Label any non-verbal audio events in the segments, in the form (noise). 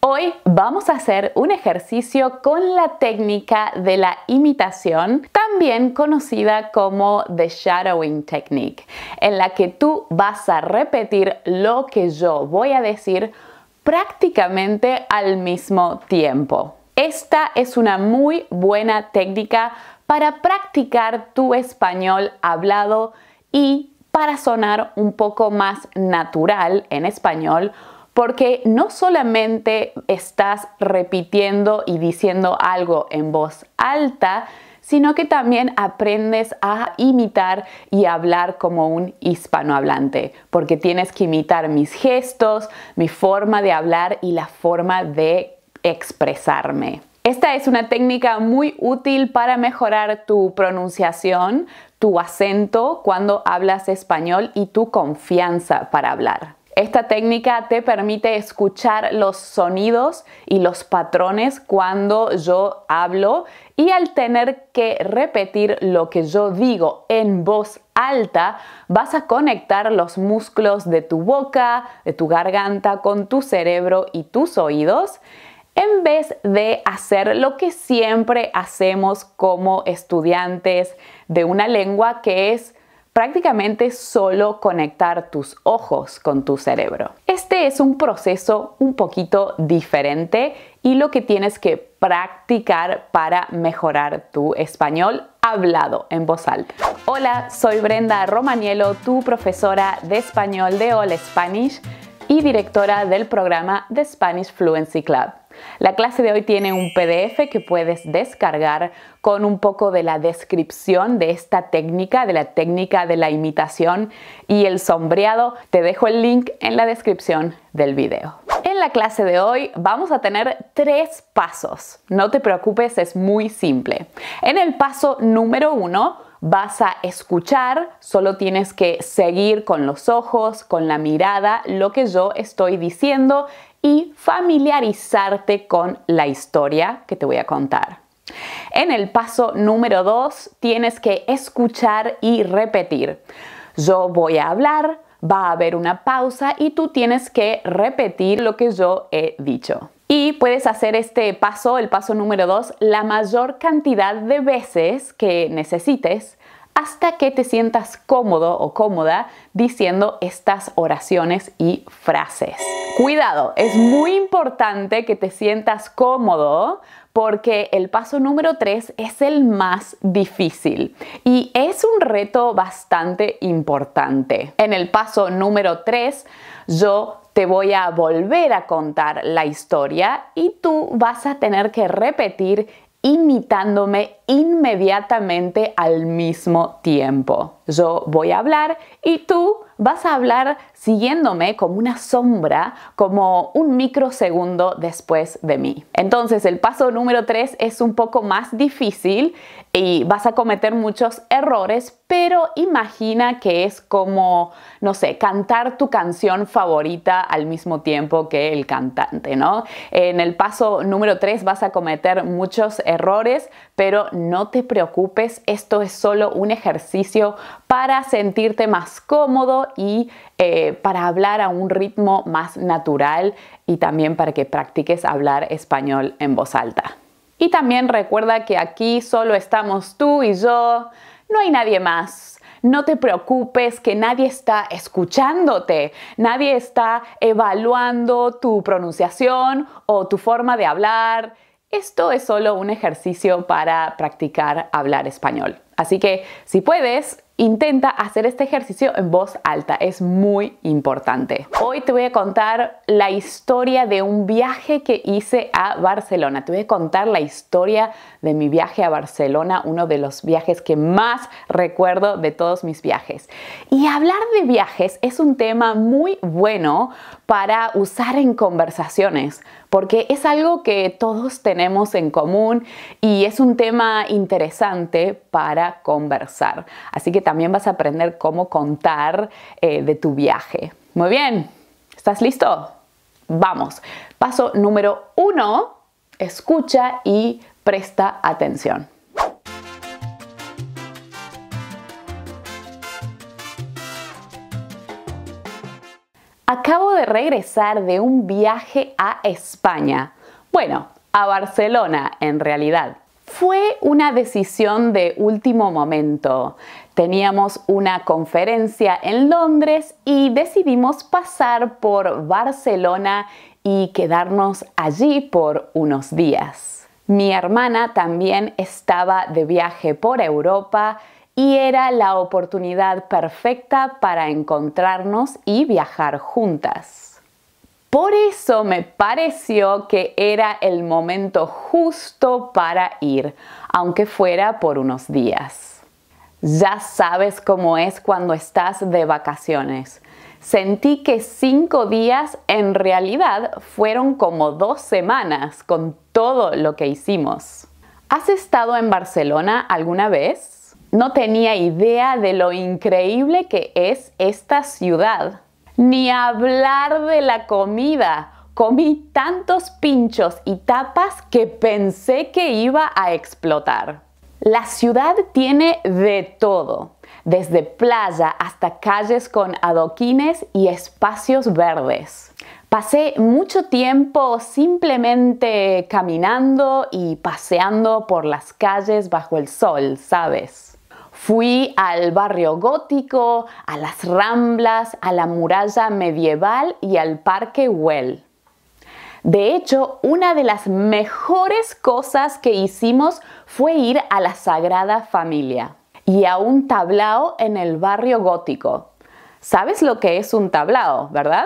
Hoy vamos a hacer un ejercicio con la técnica de la imitación, también conocida como the shadowing technique, en la que tú vas a repetir lo que yo voy a decir prácticamente al mismo tiempo. Esta es una muy buena técnica para practicar tu español hablado y para sonar un poco más natural en español porque no solamente estás repitiendo y diciendo algo en voz alta, sino que también aprendes a imitar y hablar como un hispanohablante, porque tienes que imitar mis gestos, mi forma de hablar y la forma de expresarme. Esta es una técnica muy útil para mejorar tu pronunciación, tu acento cuando hablas español y tu confianza para hablar. Esta técnica te permite escuchar los sonidos y los patrones cuando yo hablo y al tener que repetir lo que yo digo en voz alta, vas a conectar los músculos de tu boca, de tu garganta con tu cerebro y tus oídos en vez de hacer lo que siempre hacemos como estudiantes de una lengua que es prácticamente solo conectar tus ojos con tu cerebro. Este es un proceso un poquito diferente y lo que tienes que practicar para mejorar tu español hablado en voz alta. Hola, soy Brenda Romanielo, tu profesora de español de All Spanish y directora del programa The Spanish Fluency Club. La clase de hoy tiene un PDF que puedes descargar con un poco de la descripción de esta técnica, de la técnica de la imitación y el sombreado. Te dejo el link en la descripción del video. En la clase de hoy vamos a tener tres pasos. No te preocupes, es muy simple. En el paso número uno, vas a escuchar, solo tienes que seguir con los ojos, con la mirada, lo que yo estoy diciendo y familiarizarte con la historia que te voy a contar. En el paso número 2 tienes que escuchar y repetir. Yo voy a hablar, va a haber una pausa y tú tienes que repetir lo que yo he dicho. Y puedes hacer este paso, el paso número 2, la mayor cantidad de veces que necesites hasta que te sientas cómodo o cómoda diciendo estas oraciones y frases. Cuidado, es muy importante que te sientas cómodo porque el paso número 3 es el más difícil y es un reto bastante importante. En el paso número 3 yo te voy a volver a contar la historia y tú vas a tener que repetir imitándome inmediatamente al mismo tiempo. Yo voy a hablar y tú vas a hablar siguiéndome como una sombra, como un microsegundo después de mí. Entonces el paso número 3 es un poco más difícil y vas a cometer muchos errores, pero imagina que es como, no sé, cantar tu canción favorita al mismo tiempo que el cantante, ¿no? En el paso número 3 vas a cometer muchos errores, pero no te preocupes, esto es solo un ejercicio para sentirte más cómodo y eh, para hablar a un ritmo más natural y también para que practiques hablar español en voz alta. Y también recuerda que aquí solo estamos tú y yo, no hay nadie más. No te preocupes que nadie está escuchándote, nadie está evaluando tu pronunciación o tu forma de hablar. Esto es solo un ejercicio para practicar hablar español. Así que si puedes, Intenta hacer este ejercicio en voz alta, es muy importante. Hoy te voy a contar la historia de un viaje que hice a Barcelona. Te voy a contar la historia de mi viaje a Barcelona, uno de los viajes que más recuerdo de todos mis viajes. Y hablar de viajes es un tema muy bueno para usar en conversaciones, porque es algo que todos tenemos en común y es un tema interesante para conversar. Así que también vas a aprender cómo contar eh, de tu viaje. Muy bien, ¿estás listo? Vamos. Paso número uno, escucha y presta atención. Acabo de regresar de un viaje a España. Bueno, a Barcelona en realidad. Fue una decisión de último momento. Teníamos una conferencia en Londres y decidimos pasar por Barcelona y quedarnos allí por unos días. Mi hermana también estaba de viaje por Europa y era la oportunidad perfecta para encontrarnos y viajar juntas. Por eso me pareció que era el momento justo para ir, aunque fuera por unos días. Ya sabes cómo es cuando estás de vacaciones. Sentí que cinco días en realidad fueron como dos semanas con todo lo que hicimos. ¿Has estado en Barcelona alguna vez? no tenía idea de lo increíble que es esta ciudad. Ni hablar de la comida. Comí tantos pinchos y tapas que pensé que iba a explotar. La ciudad tiene de todo, desde playa hasta calles con adoquines y espacios verdes. Pasé mucho tiempo simplemente caminando y paseando por las calles bajo el sol, ¿sabes? Fui al barrio gótico, a las Ramblas, a la muralla medieval y al Parque Well. De hecho, una de las mejores cosas que hicimos fue ir a la Sagrada Familia y a un tablao en el barrio gótico. ¿Sabes lo que es un tablao, verdad?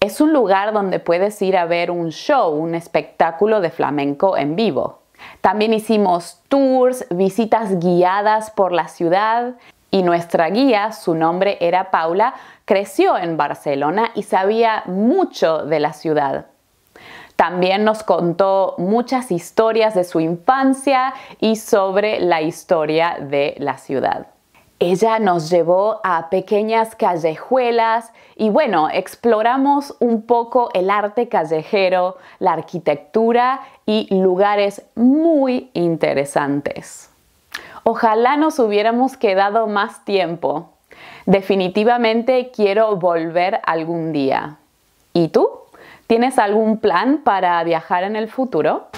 Es un lugar donde puedes ir a ver un show, un espectáculo de flamenco en vivo. También hicimos tours, visitas guiadas por la ciudad y nuestra guía, su nombre era Paula, creció en Barcelona y sabía mucho de la ciudad. También nos contó muchas historias de su infancia y sobre la historia de la ciudad. Ella nos llevó a pequeñas callejuelas y bueno, exploramos un poco el arte callejero, la arquitectura y lugares muy interesantes. Ojalá nos hubiéramos quedado más tiempo. Definitivamente quiero volver algún día. ¿Y tú? ¿Tienes algún plan para viajar en el futuro?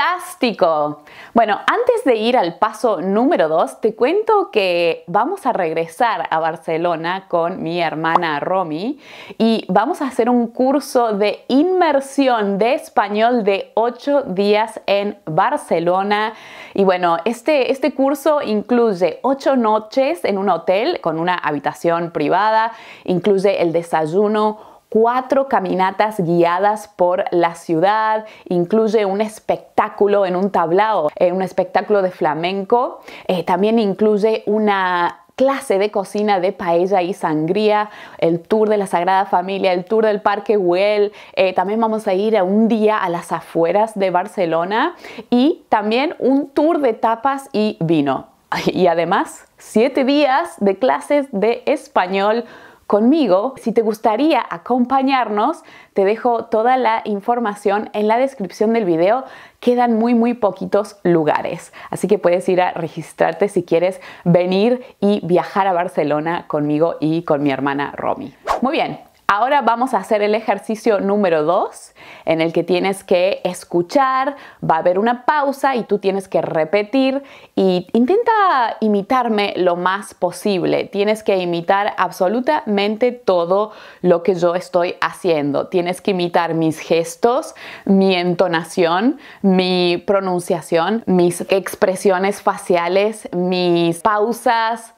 ¡Fantástico! Bueno, antes de ir al paso número 2, te cuento que vamos a regresar a Barcelona con mi hermana Romy y vamos a hacer un curso de inmersión de español de 8 días en Barcelona. Y bueno, este, este curso incluye 8 noches en un hotel con una habitación privada, incluye el desayuno, cuatro caminatas guiadas por la ciudad, incluye un espectáculo en un tablao, eh, un espectáculo de flamenco, eh, también incluye una clase de cocina de paella y sangría, el tour de la Sagrada Familia, el tour del Parque Güell, eh, también vamos a ir un día a las afueras de Barcelona y también un tour de tapas y vino. (laughs) Y además, siete días de clases de español conmigo. Si te gustaría acompañarnos, te dejo toda la información en la descripción del video. Quedan muy, muy poquitos lugares, así que puedes ir a registrarte si quieres venir y viajar a Barcelona conmigo y con mi hermana Romy. Muy bien, Ahora vamos a hacer el ejercicio número 2 en el que tienes que escuchar, va a haber una pausa y tú tienes que repetir y intenta imitarme lo más posible. Tienes que imitar absolutamente todo lo que yo estoy haciendo. Tienes que imitar mis gestos, mi entonación, mi pronunciación, mis expresiones faciales, mis pausas,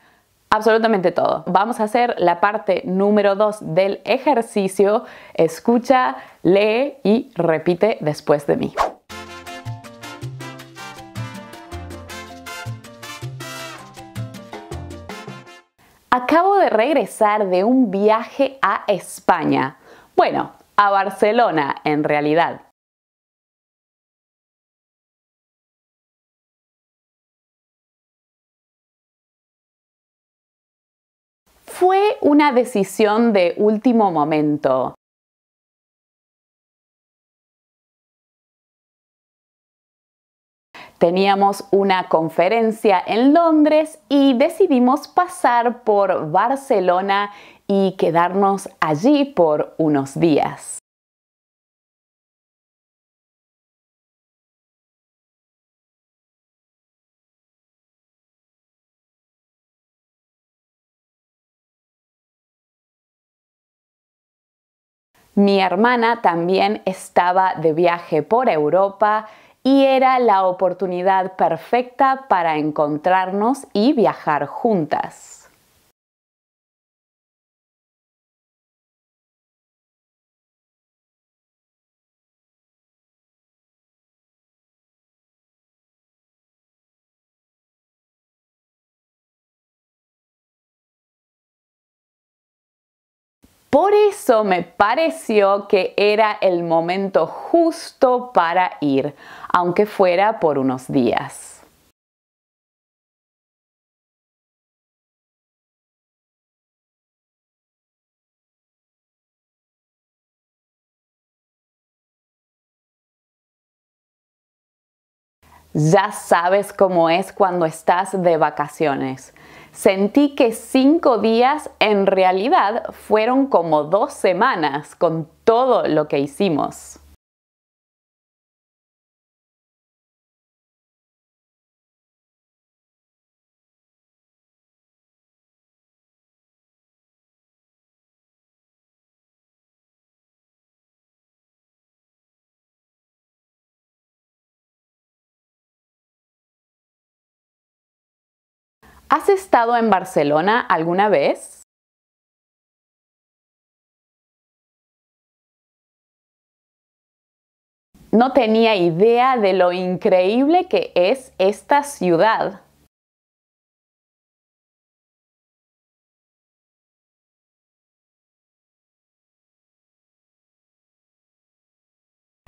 absolutamente todo. Vamos a hacer la parte número 2 del ejercicio. Escucha, lee y repite después de mí. Acabo de regresar de un viaje a España. Bueno, a Barcelona en realidad. Fue una decisión de último momento. Teníamos una conferencia en Londres y decidimos pasar por Barcelona y quedarnos allí por unos días. Mi hermana también estaba de viaje por Europa y era la oportunidad perfecta para encontrarnos y viajar juntas. eso me pareció que era el momento justo para ir, aunque fuera por unos días. Ya sabes cómo es cuando estás de vacaciones. Sentí que cinco días en realidad fueron como dos semanas con todo lo que hicimos. ¿Has estado en Barcelona alguna vez? No tenía idea de lo increíble que es esta ciudad.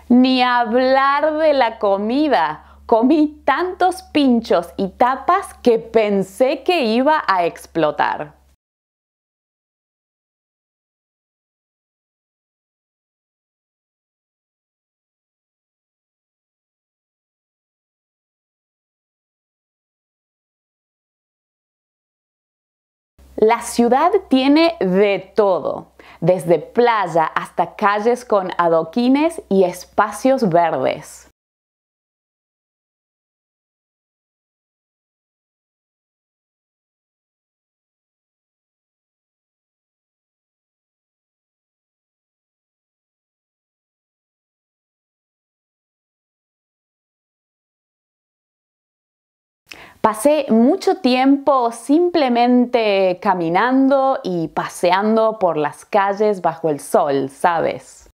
Ni hablar de la comida. Comí tantos pinchos y tapas que pensé que iba a explotar. La ciudad tiene de todo, desde playa hasta calles con adoquines y espacios verdes. Pasé mucho tiempo simplemente caminando y paseando por las calles bajo el sol, ¿sabes?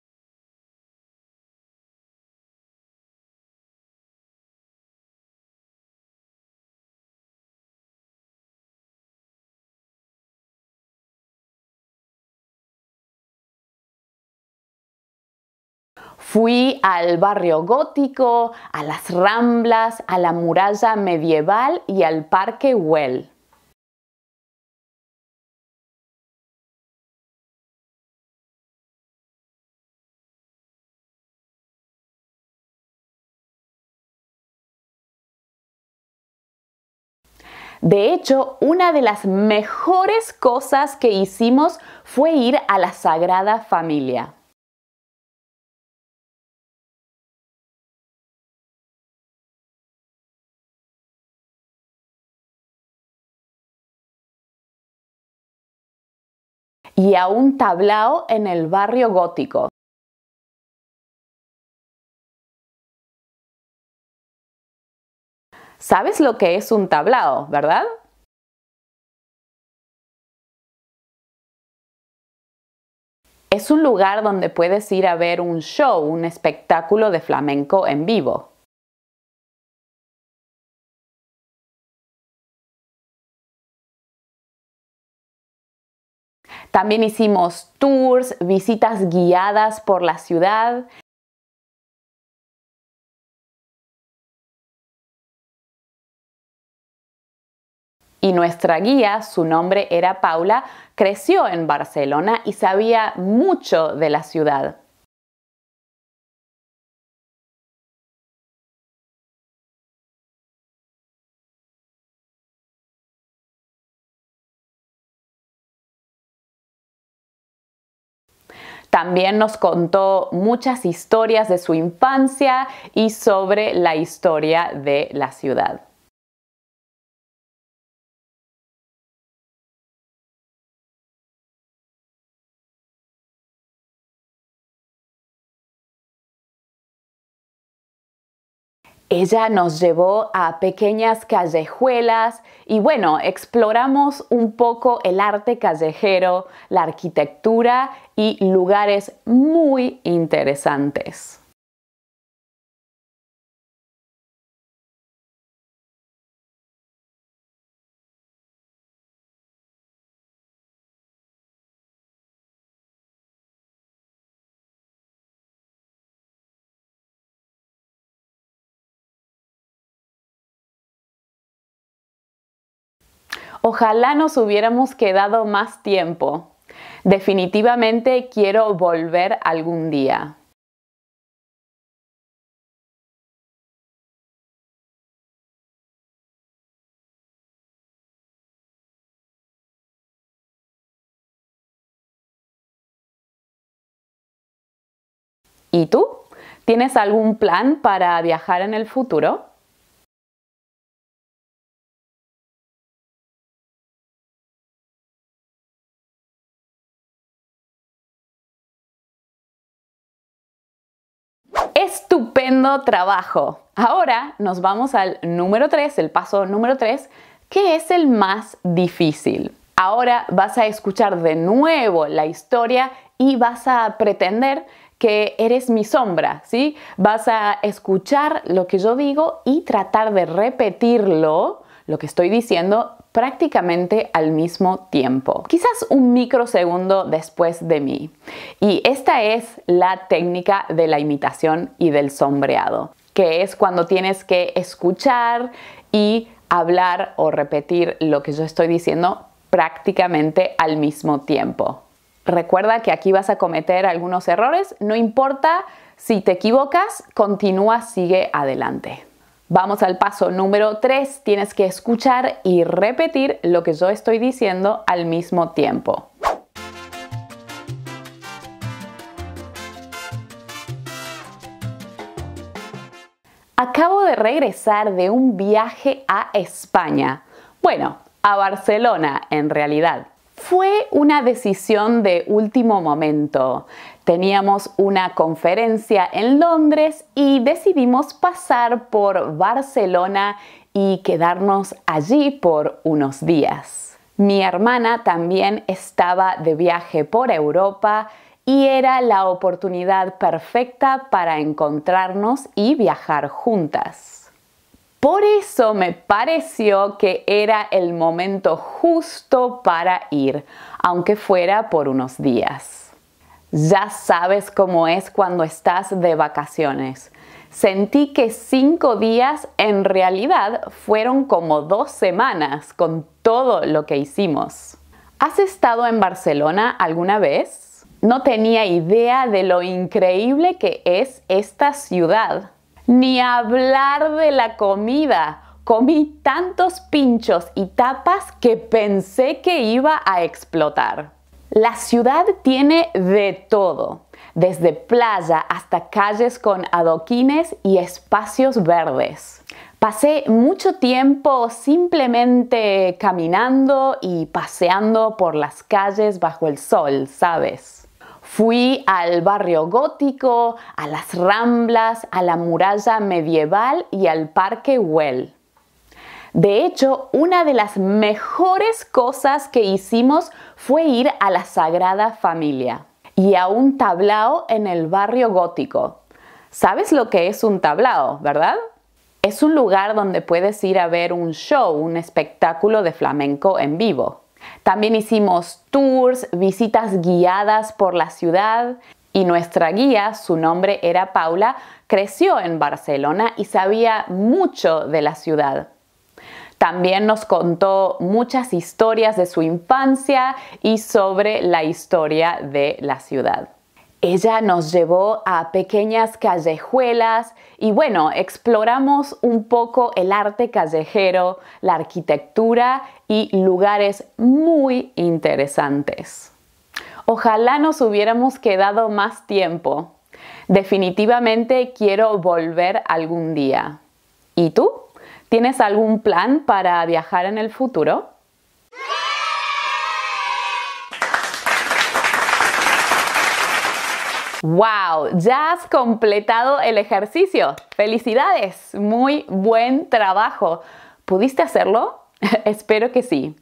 Fui al barrio gótico, a las ramblas, a la muralla medieval y al parque Well. De hecho, una de las mejores cosas que hicimos fue ir a la Sagrada Familia. y a un tablao en el barrio gótico. Sabes lo que es un tablao, ¿verdad? Es un lugar donde puedes ir a ver un show, un espectáculo de flamenco en vivo. También hicimos tours, visitas guiadas por la ciudad. Y nuestra guía, su nombre era Paula, creció en Barcelona y sabía mucho de la ciudad. También nos contó muchas historias de su infancia y sobre la historia de la ciudad. Ella nos llevó a pequeñas callejuelas y bueno, exploramos un poco el arte callejero, la arquitectura y lugares muy interesantes. Ojalá nos hubiéramos quedado más tiempo. Definitivamente quiero volver algún día. ¿Y tú? ¿Tienes algún plan para viajar en el futuro? Estupendo trabajo. Ahora nos vamos al número 3, el paso número 3, que es el más difícil. Ahora vas a escuchar de nuevo la historia y vas a pretender que eres mi sombra, ¿sí? Vas a escuchar lo que yo digo y tratar de repetirlo, lo que estoy diciendo, prácticamente al mismo tiempo, quizás un microsegundo después de mí. Y esta es la técnica de la imitación y del sombreado, que es cuando tienes que escuchar y hablar o repetir lo que yo estoy diciendo prácticamente al mismo tiempo. Recuerda que aquí vas a cometer algunos errores, no importa si te equivocas, continúa, sigue adelante. Vamos al paso número 3. Tienes que escuchar y repetir lo que yo estoy diciendo al mismo tiempo. Acabo de regresar de un viaje a España. Bueno, a Barcelona en realidad. Fue una decisión de último momento. Teníamos una conferencia en Londres y decidimos pasar por Barcelona y quedarnos allí por unos días. Mi hermana también estaba de viaje por Europa y era la oportunidad perfecta para encontrarnos y viajar juntas. Por eso me pareció que era el momento justo para ir, aunque fuera por unos días. Ya sabes cómo es cuando estás de vacaciones. Sentí que cinco días en realidad fueron como dos semanas con todo lo que hicimos. ¿Has estado en Barcelona alguna vez? No tenía idea de lo increíble que es esta ciudad. Ni hablar de la comida. Comí tantos pinchos y tapas que pensé que iba a explotar. La ciudad tiene de todo, desde playa hasta calles con adoquines y espacios verdes. Pasé mucho tiempo simplemente caminando y paseando por las calles bajo el sol, ¿sabes? Fui al barrio gótico, a las ramblas, a la muralla medieval y al parque Well. De hecho, una de las mejores cosas que hicimos fue ir a la Sagrada Familia y a un tablao en el barrio gótico. ¿Sabes lo que es un tablao, verdad? Es un lugar donde puedes ir a ver un show, un espectáculo de flamenco en vivo. También hicimos tours, visitas guiadas por la ciudad y nuestra guía, su nombre era Paula, creció en Barcelona y sabía mucho de la ciudad. También nos contó muchas historias de su infancia y sobre la historia de la ciudad. Ella nos llevó a pequeñas callejuelas y bueno, exploramos un poco el arte callejero, la arquitectura y lugares muy interesantes. Ojalá nos hubiéramos quedado más tiempo. Definitivamente quiero volver algún día. ¿Y tú? ¿Tienes algún plan para viajar en el futuro? ¡Wow! Ya has completado el ejercicio. ¡Felicidades! Muy buen trabajo. ¿Pudiste hacerlo? (laughs) Espero que sí.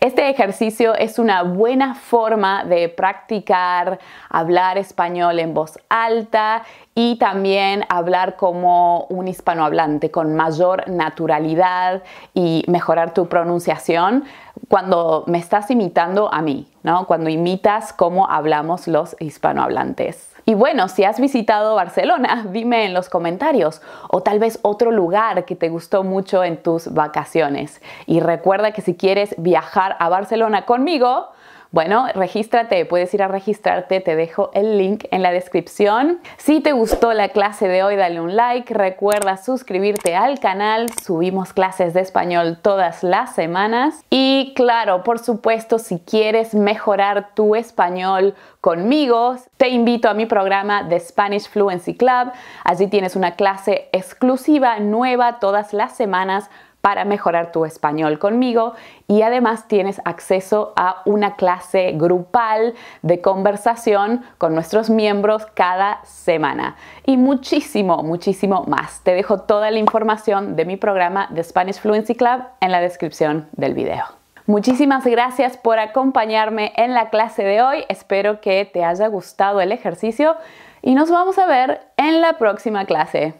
Este ejercicio es una buena forma de practicar hablar español en voz alta y también hablar como un hispanohablante con mayor naturalidad y mejorar tu pronunciación cuando me estás imitando a mí, Cuando imitas cómo hablamos los hispanohablantes. Y bueno, si has visitado Barcelona, (laughs) dime en los comentarios o tal vez otro lugar que te gustó mucho en tus vacaciones. Y recuerda que si quieres viajar a Barcelona conmigo, bueno, regístrate, puedes ir a registrarte, te dejo el link en la descripción. Si te gustó la clase de hoy, dale un like, recuerda suscribirte al canal, subimos clases de español todas las semanas y claro, por supuesto, si quieres mejorar tu español conmigo, te invito a mi programa de Spanish Fluency Club. Allí tienes una clase exclusiva nueva todas las semanas para mejorar tu español conmigo y además tienes acceso a una clase grupal de conversación con nuestros miembros cada semana y muchísimo, muchísimo más. Te dejo toda la información de mi programa de Spanish Fluency Club en la descripción del video. Muchísimas gracias por acompañarme en la clase de hoy. Espero que te haya gustado el ejercicio y nos vamos a ver en la próxima clase.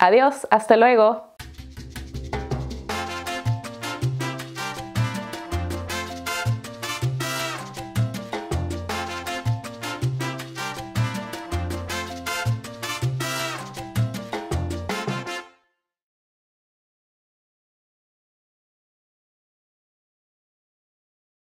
Adiós, hasta luego.